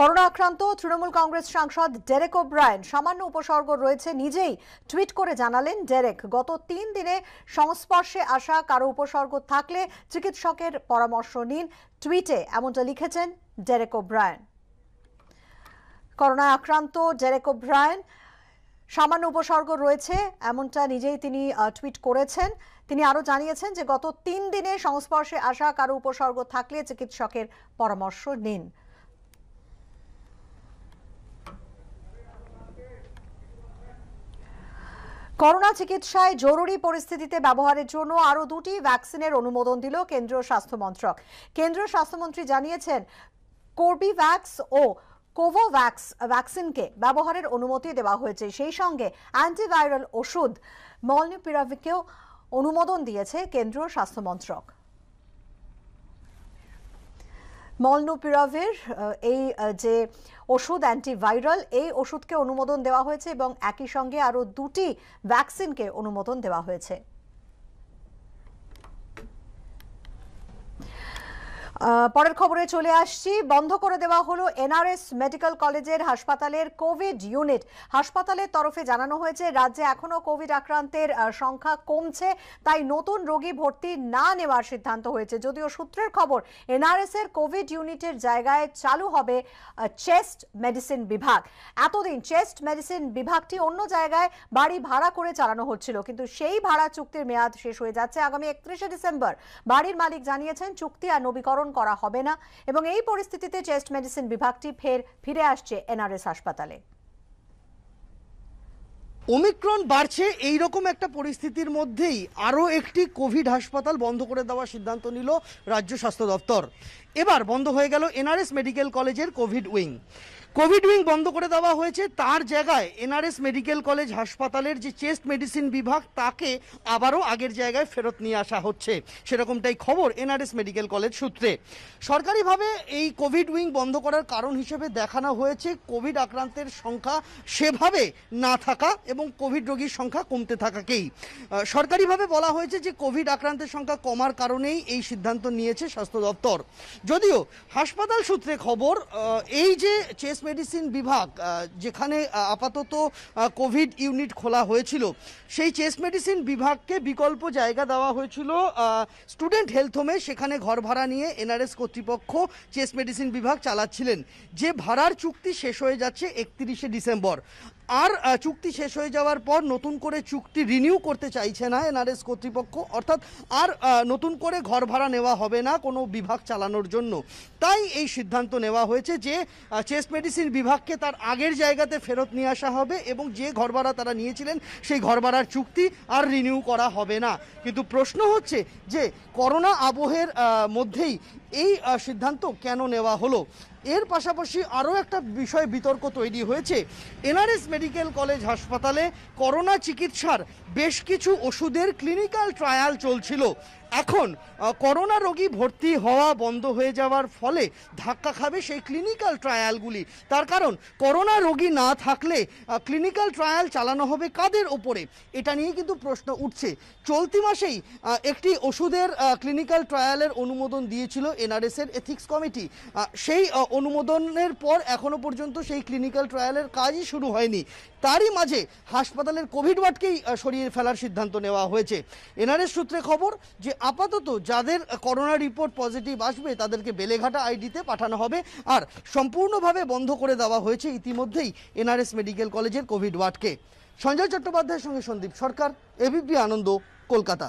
corona আক্রান্ত তৃণমূল কংগ্রেস সাংসদ Derek O'Brien সামান্য উপসর্গ রয়েছে নিজেই টুইট করে জানালেন ডেরেক গত তিন দিনে সংস্পর্শে আসা কারো উপসর্গ থাকলে চিকিৎসকের পরামর্শ নিন টুইটে এমনটা লিখেছেন ডেরেক ওব্রায়ন করোনা আক্রান্ত ডেরেক ওব্রায়ন সামান্য উপসর্গ রয়েছে এমনটা নিজেই তিনি টুইট করেছেন তিনি আরও জানিয়েছেন যে গত তিন দিনে সংস্পর্শে আসা কারো উপসর্গ থাকলে চিকিৎসকের পরামর্শ নিন করোনা চিকিৎসায় জরুরি পরিস্থিতিতে ব্যবহারের জন্য আরও দুটি ভ্যাকসিনের অনুমোদন দিল কেন্দ্রীয় স্বাস্থ্য মন্ত্রক কেন্দ্রীয় স্বাস্থ্যমন্ত্রী জানিয়েছেন কর্বিভ্যাক্স ও কোভোভ্যাক্স ভ্যাকসিনকে ব্যবহারের অনুমতি দেওয়া হয়েছে সেই সঙ্গে অ্যান্টিভাইরাল ওষুধ মলনিপিরাভিকেও অনুমোদন দিয়েছে কেন্দ্রীয় স্বাস্থ্যমন্ত্রক পিরাভের এই যে ওষুধ অ্যান্টিভাইরাল এই ওষুধকে অনুমোদন দেওয়া হয়েছে এবং একই সঙ্গে আরও দুটি ভ্যাকসিনকে অনুমোদন দেওয়া হয়েছে পরের খবরে চলে আসছি বন্ধ করে দেওয়া হলো এনআরএস মেডিকেল কলেজের হাসপাতালের কোভিড ইউনিট হাসপাতালের তরফে জানানো হয়েছে রাজ্যে এখনও কোভিড আক্রান্তের সংখ্যা কমছে তাই নতুন রোগী ভর্তি না নেওয়ার সিদ্ধান্ত হয়েছে যদিও সূত্রের খবর এনআরএস এর কোভিড ইউনিটের জায়গায় চালু হবে চেস্ট মেডিসিন বিভাগ এতদিন চেস্ট মেডিসিন বিভাগটি অন্য জায়গায় বাড়ি ভাড়া করে চালানো হচ্ছিল কিন্তু সেই ভাড়া চুক্তির মেয়াদ শেষ হয়ে যাচ্ছে আগামী একত্রিশে ডিসেম্বর বাড়ির মালিক জানিয়েছেন চুক্তি আর নবীকরণ করা হবে না এবং এই পরিস্থিতিতে চেস্ট মেডিসিন বিভাগটি ফের ফিরে আসছে এনআরএস হাসপাতালে ওমিক্রন বাড়ছে এই রকম একটা পরিস্থিতির মধ্যেই আরও একটি কোভিড হাসপাতাল বন্ধ করে দেওয়ার সিদ্ধান্ত নিল রাজ্য স্বাস্থ্য দপ্তর এবার বন্ধ হয়ে গেল এনআরএস মেডিকেল কলেজের কোভিড উইং কোভিড উইং বন্ধ করে দেওয়া হয়েছে তার জায়গায় এনআরএস মেডিকেল কলেজ হাসপাতালের যে চেস্ট মেডিসিন বিভাগ তাকে আবারও আগের জায়গায় ফেরত নিয়ে আসা হচ্ছে সেরকমটাই খবর এনআরএস মেডিকেল কলেজ সূত্রে সরকারিভাবে এই কোভিড উইং বন্ধ করার কারণ হিসেবে দেখানো হয়েছে কোভিড আক্রান্তের সংখ্যা সেভাবে না থাকা এবং কোভিড রোগীর সংখ্যা কমতে থাকাকেই সরকারিভাবে বলা হয়েছে যে কোভিড আক্রান্তের সংখ্যা কমার কারণেই এই সিদ্ধান্ত নিয়েছে স্বাস্থ্য দপ্তর যদিও হাসপাতাল সূত্রে খবর এই যে চেস্ট মেডিসিন বিভাগ যেখানে আপাতত কোভিড ইউনিট খোলা হয়েছিল সেই চেস্ট মেডিসিন বিভাগকে বিকল্প জায়গা দেওয়া হয়েছিল স্টুডেন্ট হেলথ হোমে সেখানে ঘর ভাড়া নিয়ে এনআরএস কর্তৃপক্ষ চেস্ট মেডিসিন বিভাগ চালাচ্ছিলেন যে ভাড়ার চুক্তি শেষ হয়ে যাচ্ছে একত্রিশে ডিসেম্বর আর চুক্তি শেষ হয়ে যাওয়ার পর নতুন করে চুক্তি রিনিউ করতে চাইছে না এনআরএস কর্তৃপক্ষ অর্থাৎ আর নতুন করে ঘর ভাড়া নেওয়া হবে না কোনো বিভাগ চালানোর জন্য তাই এই সিদ্ধান্ত নেওয়া হয়েছে যে চেস্ট মেডিসিন বিভাগকে তার আগের জায়গাতে ফেরত নিয়ে আসা হবে এবং যে ঘর ভাড়া তারা নিয়েছিলেন সেই ঘর ভাড়ার চুক্তি আর রিনিউ করা হবে না কিন্তু প্রশ্ন হচ্ছে যে করোনা আবহের মধ্যেই এই সিদ্ধান্ত কেন নেওয়া হলো এর পাশাপাশি আরও একটা বিষয় বিতর্ক তৈরি হয়েছে এনআরএস মেডিকেল কলেজ হাসপাতালে করোনা চিকিৎসার বেশ কিছু ওষুধের ক্লিনিক্যাল ট্রায়াল চলছিল এখন করোনা রোগী ভর্তি হওয়া বন্ধ হয়ে যাওয়ার ফলে ধাক্কা খাবে সেই ক্লিনিক্যাল ট্রায়ালগুলি তার কারণ করোনা রোগী না থাকলে ক্লিনিক্যাল ট্রায়াল চালানো হবে কাদের ওপরে এটা নিয়ে কিন্তু প্রশ্ন উঠছে চলতি মাসেই একটি ওষুধের ক্লিনিক্যাল ট্রায়ালের অনুমোদন দিয়েছিল এনআরএসের এথিক্স কমিটি সেই অনুমোদনের পর এখনও পর্যন্ত সেই ক্লিনিক্যাল ট্রায়ালের কাজই শুরু হয়নি তারই মাঝে হাসপাতালের কোভিড ওয়ার্ডকেই সরিয়ে ফেলার সিদ্ধান্ত নেওয়া হয়েছে এনআরএস সূত্রে খবর যে আপাতত যাদের করোনা রিপোর্ট পজিটিভ আসবে তাদেরকে বেলেঘাটা আইডিতে পাঠানো হবে আর সম্পূর্ণভাবে বন্ধ করে দেওয়া হয়েছে ইতিমধ্যেই এনআরএস মেডিকেল কলেজের কোভিড ওয়ার্ডকে সঞ্জয় চট্টোপাধ্যায়ের সঙ্গে সন্দীপ সরকার এবিপি আনন্দ কলকাতা